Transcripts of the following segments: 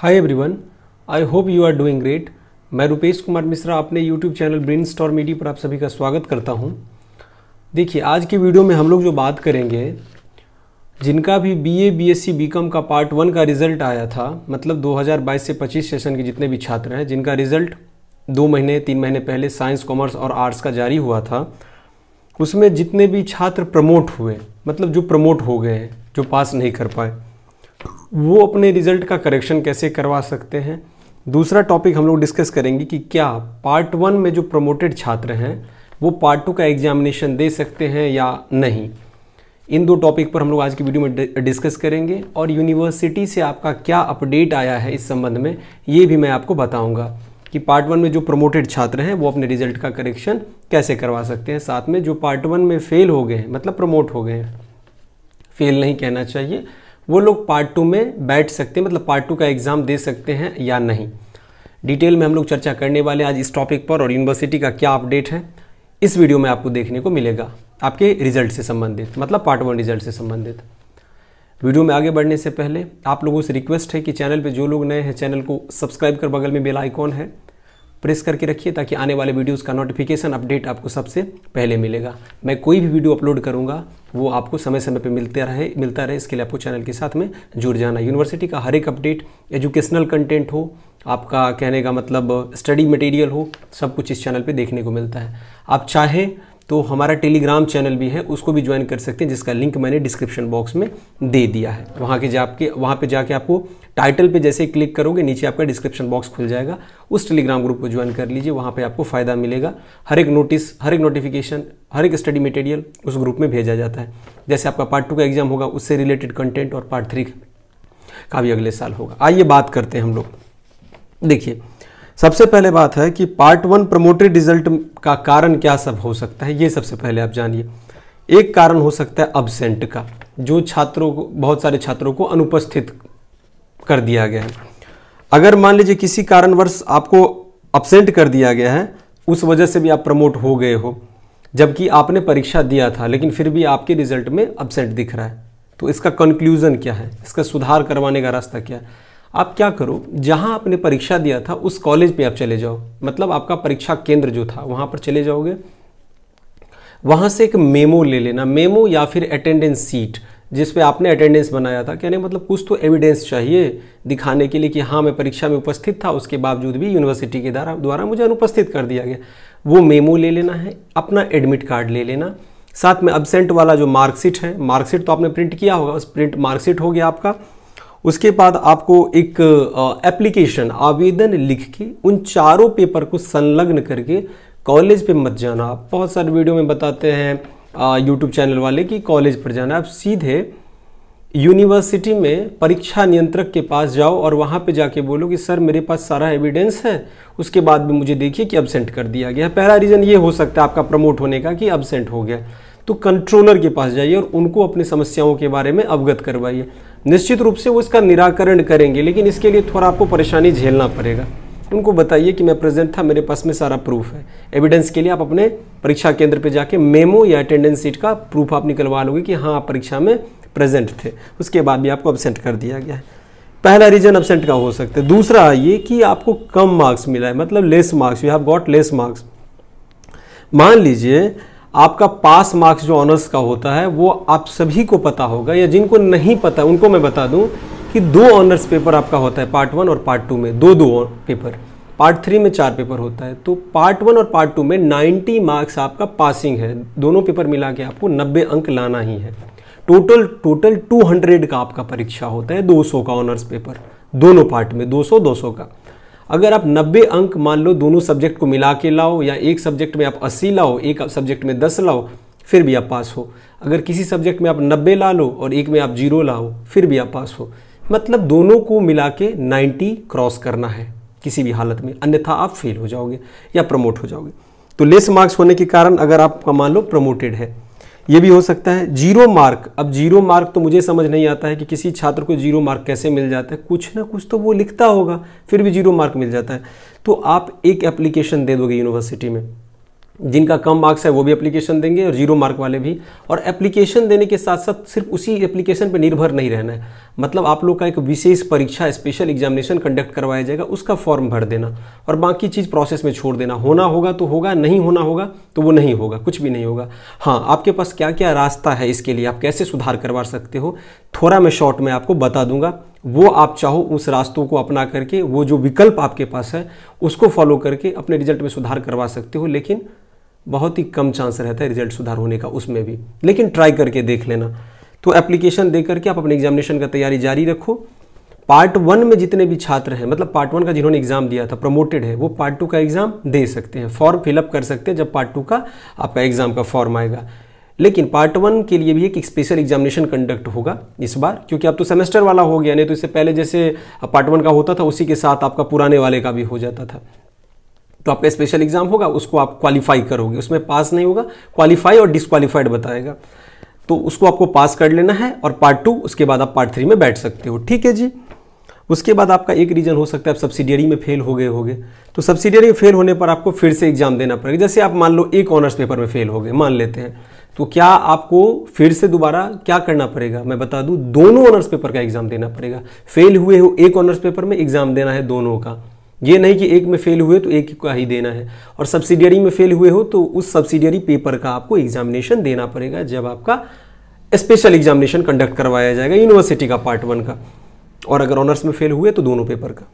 hi everyone I hope you are doing great मैं रुपेश कुमार मिश्रा अपने YouTube channel brain store media पर आप सभी का स्वागत करता हूं देखिए आज के वीडियो में हम लोग जो बात करेंगे जिनका भी बीए बीएससी बीकॉम का पार्ट वन का रिजल्ट आया था मतलब 2022 से 25 सेशन के जितने भी छात्र हैं जिनका रिजल्ट दो महीने तीन महीने पहले साइंस कॉमर्स और आर्ट्स का जारी हुआ था उसमें जितने भी छात्र प्रमोट हुए मतलब जो प्रमोट हो गए हैं जो पास नहीं कर पाए वो अपने रिजल्ट का करेक्शन कैसे करवा सकते हैं दूसरा टॉपिक हम लोग डिस्कस करेंगे कि क्या पार्ट वन में जो प्रमोटेड छात्र हैं वो पार्ट टू का एग्जामिनेशन दे सकते हैं या नहीं इन दो टॉपिक पर हम लोग आज की वीडियो में डिस्कस करेंगे और यूनिवर्सिटी से आपका क्या अपडेट आया है इस संबंध में ये भी मैं आपको बताऊंगा कि पार्ट वन में जो प्रमोटेड छात्र हैं वो अपने रिजल्ट का करेक्शन कैसे करवा सकते हैं साथ में जो पार्ट वन में फेल हो गए हैं मतलब प्रमोट हो गए हैं फेल नहीं कहना चाहिए वो लोग पार्ट टू में बैठ सकते हैं मतलब पार्ट टू का एग्ज़ाम दे सकते हैं या नहीं डिटेल में हम लोग चर्चा करने वाले हैं आज इस टॉपिक पर और यूनिवर्सिटी का क्या अपडेट है इस वीडियो में आपको देखने को मिलेगा आपके रिजल्ट से संबंधित मतलब पार्ट वन रिजल्ट से संबंधित वीडियो में आगे बढ़ने से पहले आप लोगों से रिक्वेस्ट है कि चैनल पे जो लोग नए हैं चैनल को सब्सक्राइब कर बगल में बेल आइकॉन है प्रेस करके रखिए ताकि आने वाले वीडियोस का नोटिफिकेशन अपडेट आपको सबसे पहले मिलेगा मैं कोई भी वीडियो अपलोड करूँगा वो आपको समय समय पर मिलते रहे मिलता रहे इसके लिए आपको चैनल के साथ में जुड़ जाना यूनिवर्सिटी का हर एक अपडेट एजुकेशनल कंटेंट हो आपका कहने का मतलब स्टडी मटेरियल हो सब कुछ इस चैनल पर देखने को मिलता है आप चाहें तो हमारा टेलीग्राम चैनल भी है उसको भी ज्वाइन कर सकते हैं जिसका लिंक मैंने डिस्क्रिप्शन बॉक्स में दे दिया है वहाँ के जाके वहाँ पे जाके आपको टाइटल पे जैसे क्लिक करोगे नीचे आपका डिस्क्रिप्शन बॉक्स खुल जाएगा उस टेलीग्राम ग्रुप को ज्वाइन कर लीजिए वहाँ पर आपको फ़ायदा मिलेगा हर एक नोटिस हर एक नोटिफिकेशन हर एक स्टडी मटेरियल उस ग्रुप में भेजा जाता है जैसे आपका पार्ट टू का एग्जाम होगा उससे रिलेटेड कंटेंट और पार्ट थ्री का भी अगले साल होगा आइए बात करते हैं हम लोग देखिए सबसे पहले बात है कि पार्ट वन प्रमोटरी रिजल्ट का कारण क्या सब हो सकता है ये सबसे पहले आप जानिए एक कारण हो सकता है अबसेंट का जो छात्रों को बहुत सारे छात्रों को अनुपस्थित कर दिया गया है अगर मान लीजिए किसी कारणवश आपको अपसेंट कर दिया गया है उस वजह से भी आप प्रमोट हो गए हो जबकि आपने परीक्षा दिया था लेकिन फिर भी आपके रिजल्ट में अपसेंट दिख रहा है तो इसका कंक्लूज़न क्या है इसका सुधार करवाने का रास्ता क्या है आप क्या करो जहाँ आपने परीक्षा दिया था उस कॉलेज में आप चले जाओ मतलब आपका परीक्षा केंद्र जो था वहाँ पर चले जाओगे वहां से एक मेमो ले लेना मेमो या फिर अटेंडेंस सीट जिस पे आपने अटेंडेंस बनाया था कहने मतलब कुछ तो एविडेंस चाहिए दिखाने के लिए कि हाँ मैं परीक्षा में उपस्थित था उसके बावजूद भी यूनिवर्सिटी के द्वारा द्वारा मुझे अनुपस्थित कर दिया गया वो मेमो ले लेना है अपना एडमिट कार्ड ले लेना साथ में अब्सेंट वाला जो मार्कशीट है मार्कशीट तो आपने प्रिंट किया होगा उस प्रिंट मार्कशीट हो गया आपका उसके बाद आपको एक एप्लीकेशन आवेदन लिख के उन चारों पेपर को संलग्न करके कॉलेज पे मत जाना बहुत सारे वीडियो में बताते हैं यूट्यूब चैनल वाले कि कॉलेज पर जाना आप सीधे यूनिवर्सिटी में परीक्षा नियंत्रक के पास जाओ और वहाँ पे जाके बोलो कि सर मेरे पास सारा एविडेंस है उसके बाद भी मुझे देखिए कि अबसेंट कर दिया गया पहला रीज़न ये हो सकता है आपका प्रमोट होने का कि अबसेंट हो गया तो कंट्रोलर के पास जाइए और उनको अपनी समस्याओं के बारे में अवगत करवाइए निश्चित रूप से वो इसका निराकरण करेंगे लेकिन इसके लिए थोड़ा आपको परेशानी झेलना पड़ेगा उनको बताइए कि मैं प्रेजेंट था मेरे पास में सारा प्रूफ है एविडेंस के लिए आप अपने परीक्षा केंद्र पर जाके मेमो या अटेंडेंस सीट का प्रूफ आप निकलवा लोगे कि हाँ आप परीक्षा में प्रेजेंट थे उसके बाद भी आपको अबसेंट कर दिया गया है पहला रीजन अबसेंट का हो सकता है दूसरा ये कि आपको कम मार्क्स मिला है मतलब less marks you have got less marks मान लीजिए आपका पास मार्क्स जो ऑनर्स का होता है वो आप सभी को पता होगा या जिनको नहीं पता उनको मैं बता दूं कि दो ऑनर्स पेपर आपका होता है पार्ट वन और पार्ट टू में दो दो पेपर पार्ट थ्री में चार पेपर होता है तो पार्ट वन और पार्ट टू में 90 मार्क्स आपका पासिंग है दोनों पेपर मिला के आपको 90 अंक लाना ही है टोटल टोटल 200 का आपका परीक्षा होता है 200 का ऑनर्स पेपर दोनों पार्ट में 200 200 का अगर आप 90 अंक मान लो दोनों सब्जेक्ट को मिला के लाओ या एक सब्जेक्ट में आप 80 लाओ एक सब्जेक्ट में 10 लाओ फिर भी आप पास हो अगर किसी सब्जेक्ट में आप 90 ला लो और एक में आप जीरो लाओ फिर भी आप पास हो मतलब दोनों को मिला के नाइन्टी क्रॉस करना है किसी भी हालत में अन्यथा आप फेल हो जाओगे या प्रमोट हो जाओगे तो लेस मार्क्स होने के कारण अगर आपका मान लो प्रमोटेड है ये भी हो सकता है जीरो मार्क अब जीरो मार्क तो मुझे समझ नहीं आता है कि किसी छात्र को जीरो मार्क कैसे मिल जाता है कुछ ना कुछ तो वो लिखता होगा फिर भी जीरो मार्क मिल जाता है तो आप एक एप्लीकेशन दे दोगे यूनिवर्सिटी में जिनका कम मार्क्स है वो भी एप्लीकेशन देंगे और जीरो मार्क वाले भी और एप्लीकेशन देने के साथ साथ सिर्फ उसी एप्लीकेशन पर निर्भर नहीं रहना है मतलब आप लोग का एक विशेष परीक्षा स्पेशल एग्जामिनेशन कंडक्ट करवाया जाएगा उसका फॉर्म भर देना और बाकी चीज़ प्रोसेस में छोड़ देना होना होगा तो होगा नहीं होना होगा तो वो नहीं होगा कुछ भी नहीं होगा हाँ आपके पास क्या क्या रास्ता है इसके लिए आप कैसे सुधार करवा सकते हो थोड़ा मैं शॉर्ट में आपको बता दूंगा वो आप चाहो उस रास्तों को अपना करके वो जो विकल्प आपके पास है उसको फॉलो करके अपने रिजल्ट में सुधार करवा सकते हो लेकिन बहुत ही कम चांस रहता है रिजल्ट सुधार होने का उसमें भी लेकिन ट्राई करके देख लेना तो एप्लीकेशन दे करके आप अपने एग्जामिनेशन का तैयारी जारी रखो पार्ट वन में जितने भी छात्र हैं मतलब पार्ट वन का जिन्होंने एग्जाम दिया था प्रमोटेड है वो पार्ट टू का एग्जाम दे सकते हैं फॉर्म फिलअप कर सकते हैं जब पार्ट टू का आपका एग्जाम का फॉर्म आएगा लेकिन पार्ट वन के लिए भी एक स्पेशल एग्जामिनेशन कंडक्ट होगा इस बार क्योंकि अब तो सेमेस्टर वाला हो गया नहीं तो इससे पहले जैसे पार्ट वन का होता था उसी के साथ आपका पुराने वाले का भी हो जाता था तो आपका स्पेशल एग्जाम होगा उसको आप क्वालिफाई करोगे उसमें पास नहीं होगा क्वालिफाई और डिसक्वालीफाइड बताएगा तो उसको आपको पास कर लेना है और पार्ट टू उसके बाद आप पार्ट थ्री में बैठ सकते हो ठीक है जी उसके बाद आपका एक रीज़न हो सकता है आप सब्सिडियरी में फेल हो गए हो गए तो सब्सिडियरी में फेल होने पर आपको फिर से एग्जाम देना पड़ेगा जैसे आप मान लो एक ऑनर्स पेपर में फेल हो गए मान लेते हैं तो क्या आपको फिर से दोबारा क्या करना पड़ेगा मैं बता दूं दोनों ऑनर्स पेपर का एग्जाम देना पड़ेगा फेल हुए हो एक ऑनर्स पेपर में एग्जाम देना है दोनों का ये नहीं कि एक में फेल हुए तो एक का ही देना है और सब्सिडियरी में फेल हुए हो तो उस सब्सिडियरी पेपर का आपको एग्जामिनेशन देना पड़ेगा जब आपका स्पेशल एग्जामिनेशन कंडक्ट करवाया जाएगा यूनिवर्सिटी का पार्ट वन का और अगर ऑनर्स में फेल हुए तो दोनों पेपर का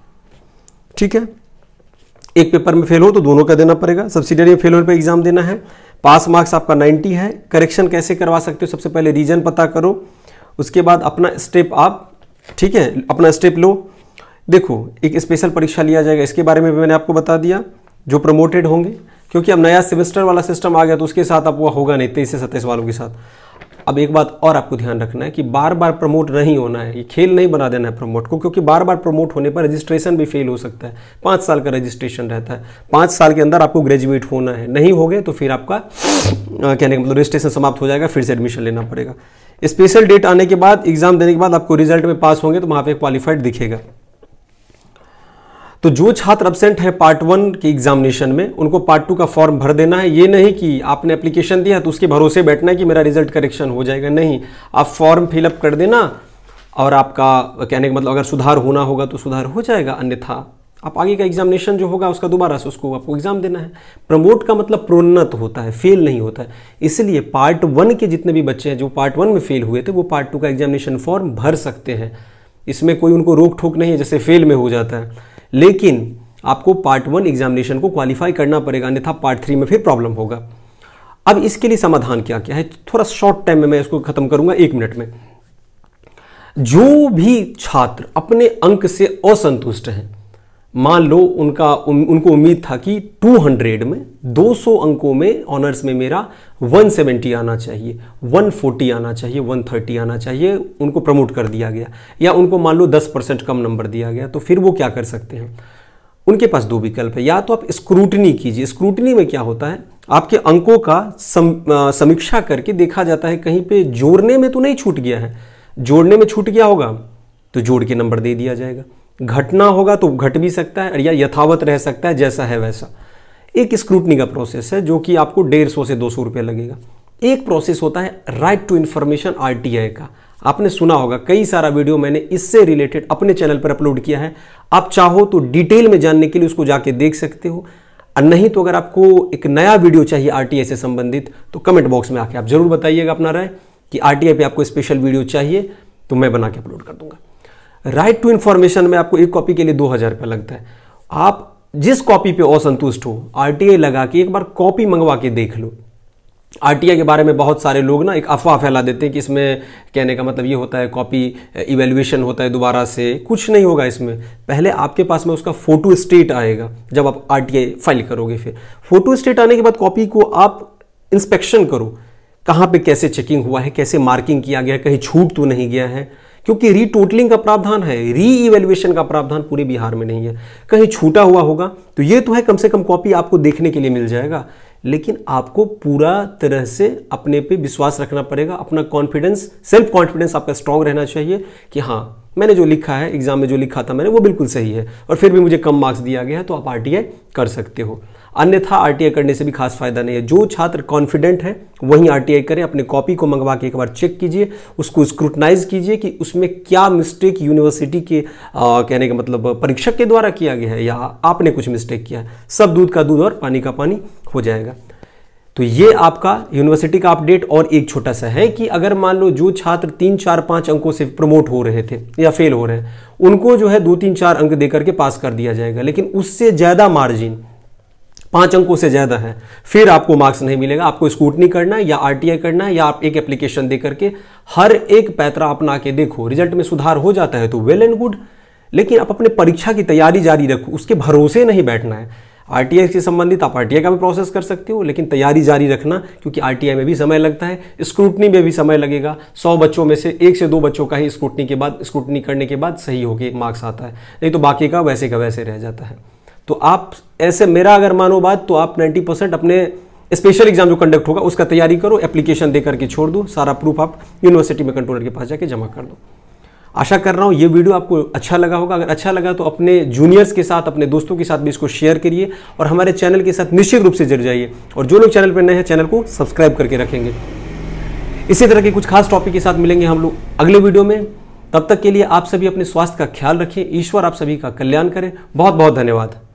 ठीक है एक पेपर में फेल हो तो दोनों का देना पड़ेगा सब्सिडियरी में फेल होने पर एग्जाम देना है पास मार्क्स आपका 90 है करेक्शन कैसे करवा सकते हो सबसे पहले रीजन पता करो उसके बाद अपना स्टेप आप ठीक है अपना स्टेप लो देखो एक स्पेशल परीक्षा लिया जाएगा इसके बारे में भी मैंने आपको बता दिया जो प्रमोटेड होंगे क्योंकि अब नया सेमेस्टर वाला सिस्टम आ गया तो उसके साथ अब वह होगा नहीं तेईस से सत्ताईस वालों के साथ अब एक बात और आपको ध्यान रखना है कि बार बार प्रमोट नहीं होना है ये खेल नहीं बना देना है प्रमोट को क्योंकि बार बार प्रमोट होने पर रजिस्ट्रेशन भी फेल हो सकता है पाँच साल का रजिस्ट्रेशन रहता है पाँच साल के अंदर आपको ग्रेजुएट होना है नहीं हो गए तो फिर आपका कहने का मतलब रजिस्ट्रेशन समाप्त हो जाएगा फिर से एडमिशन लेना पड़ेगा स्पेशल डेट आने के बाद एग्जाम देने के बाद आपको रिजल्ट में पास होंगे तो वहाँ पर क्वालिफाइड दिखेगा तो जो छात्र अब्सेंट है पार्ट वन के एग्जामिनेशन में उनको पार्ट टू का फॉर्म भर देना है ये नहीं कि आपने एप्लीकेशन दिया तो उसके भरोसे बैठना है कि मेरा रिजल्ट करेक्शन हो जाएगा नहीं आप फॉर्म फिलअप कर देना और आपका कहने का मतलब अगर सुधार होना होगा तो सुधार हो जाएगा अन्यथा आप आगे का एग्जामिनेशन जो होगा उसका दोबारा से उसको आपको एग्जाम देना है प्रमोट का मतलब प्रोन्नत होता है फेल नहीं होता है इसलिए पार्ट वन के जितने भी बच्चे हैं जो पार्ट वन में फेल हुए थे वो पार्ट टू का एग्जामिनेशन फॉर्म भर सकते हैं इसमें कोई उनको रोक ठोक नहीं है जैसे फेल में हो जाता है लेकिन आपको पार्ट वन एग्जामिनेशन को क्वालिफाई करना पड़ेगा अन्यथा पार्ट थ्री में फिर प्रॉब्लम होगा अब इसके लिए समाधान क्या क्या है थोड़ा शॉर्ट टाइम में मैं इसको खत्म करूंगा एक मिनट में जो भी छात्र अपने अंक से असंतुष्ट हैं मान लो उनका उन, उनको उम्मीद था कि 200 में 200 अंकों में ऑनर्स में मेरा 170 आना चाहिए 140 आना चाहिए 130 आना चाहिए उनको प्रमोट कर दिया गया या उनको मान लो 10 परसेंट कम नंबर दिया गया तो फिर वो क्या कर सकते हैं उनके पास दो विकल्प है या तो आप स्क्रूटनी कीजिए स्क्रूटनी में क्या होता है आपके अंकों का सम, समीक्षा करके देखा जाता है कहीं पे जोड़ने में तो नहीं छूट गया है जोड़ने में छूट गया होगा तो जोड़ के नंबर दे दिया जाएगा घटना होगा तो घट भी सकता है या यथावत रह सकता है जैसा है वैसा एक स्क्रूटनी का प्रोसेस है जो कि आपको डेढ़ सौ से दो सौ रुपये लगेगा एक प्रोसेस होता है राइट टू इन्फॉर्मेशन आर का आपने सुना होगा कई सारा वीडियो मैंने इससे रिलेटेड अपने चैनल पर अपलोड किया है आप चाहो तो डिटेल में जानने के लिए उसको जाके देख सकते हो और नहीं तो अगर आपको एक नया वीडियो चाहिए आरटीआई से संबंधित तो कमेंट बॉक्स में आके आप जरूर बताइएगा अपना राय कि आरटीआई पे आपको स्पेशल वीडियो चाहिए तो मैं बना के अपलोड कर दूंगा राइट टू इन्फॉर्मेशन में आपको एक कॉपी के लिए दो हज़ार रुपया लगता है आप जिस कॉपी पे असंतुष्ट हो आरटीआई लगा के एक बार कॉपी मंगवा के देख लो आरटीआई के बारे में बहुत सारे लोग ना एक अफवाह फैला देते हैं कि इसमें कहने का मतलब ये होता है कॉपी इवेल्युएशन eh, होता है दोबारा से कुछ नहीं होगा इसमें पहले आपके पास में उसका फोटो स्टेट आएगा जब आप आरटीआई फाइल करोगे फिर फोटो स्टेट आने के बाद कॉपी को आप इंस्पेक्शन करो कहाँ पे कैसे चेकिंग हुआ है कैसे मार्किंग किया गया है कहीं छूट तो नहीं गया है क्योंकि रीटोटलिंग का प्रावधान है री इवेल्युएशन का प्रावधान पूरे बिहार में नहीं है कहीं छूटा हुआ होगा तो ये तो है कम से कम कॉपी आपको देखने के लिए मिल जाएगा लेकिन आपको पूरा तरह से अपने पे विश्वास रखना पड़ेगा अपना कॉन्फिडेंस सेल्फ कॉन्फिडेंस आपका स्ट्रांग रहना चाहिए कि हाँ मैंने जो लिखा है एग्जाम में जो लिखा था मैंने वो बिल्कुल सही है और फिर भी मुझे कम मार्क्स दिया गया है तो आप आर कर सकते हो अन्यथा आरटीआई करने से भी खास फायदा नहीं है जो छात्र कॉन्फिडेंट हैं वहीं आर करें अपने कॉपी को मंगवा के एक बार चेक कीजिए उसको स्क्रूटनाइज कीजिए कि उसमें क्या मिस्टेक यूनिवर्सिटी के आ, कहने का मतलब परीक्षक के द्वारा किया गया है या आपने कुछ मिस्टेक किया है सब दूध का दूध और पानी का पानी हो जाएगा तो ये आपका यूनिवर्सिटी का अपडेट और एक छोटा सा है कि अगर मान लो जो छात्र तीन चार पाँच अंकों से प्रमोट हो रहे थे या फेल हो रहे हैं उनको जो है दो तीन चार अंक देकर के पास कर दिया जाएगा लेकिन उससे ज़्यादा मार्जिन पांच अंकों से ज़्यादा है फिर आपको मार्क्स नहीं मिलेगा आपको स्कूटनी करना है या आरटीआई करना है या आप एक एप्लीकेशन दे करके हर एक पैतरा अपना के देखो रिजल्ट में सुधार हो जाता है तो वेल एंड गुड लेकिन आप अपने परीक्षा की तैयारी जारी रखो उसके भरोसे नहीं बैठना है आर से संबंधित आप आर का भी प्रोसेस कर सकते हो लेकिन तैयारी जारी रखना क्योंकि आर में भी समय लगता है स्क्रूटनी में भी समय लगेगा सौ बच्चों में से एक से दो बच्चों का ही स्क्रूटनी के बाद स्क्रूटनी करने के बाद सही होकर मार्क्स आता है नहीं तो बाकी का वैसे का वैसे रह जाता है तो आप ऐसे मेरा अगर मानो बात तो आप 90 परसेंट अपने स्पेशल एग्जाम जो कंडक्ट होगा उसका तैयारी करो एप्लीकेशन दे करके छोड़ दो सारा प्रूफ आप यूनिवर्सिटी में कंट्रोलर के पास जाके जमा कर दो आशा कर रहा हूँ ये वीडियो आपको अच्छा लगा होगा अगर अच्छा लगा तो अपने जूनियर्स के साथ अपने दोस्तों के साथ भी इसको शेयर करिए और हमारे चैनल के साथ निश्चित रूप से जुड़ जाइए और जो लोग चैनल पर नए हैं चैनल को सब्सक्राइब करके रखेंगे इसी तरह के कुछ खास टॉपिक के साथ मिलेंगे हम लोग अगले वीडियो में तब तक के लिए आप सभी अपने स्वास्थ्य का ख्याल रखें ईश्वर आप सभी का कल्याण करें बहुत बहुत धन्यवाद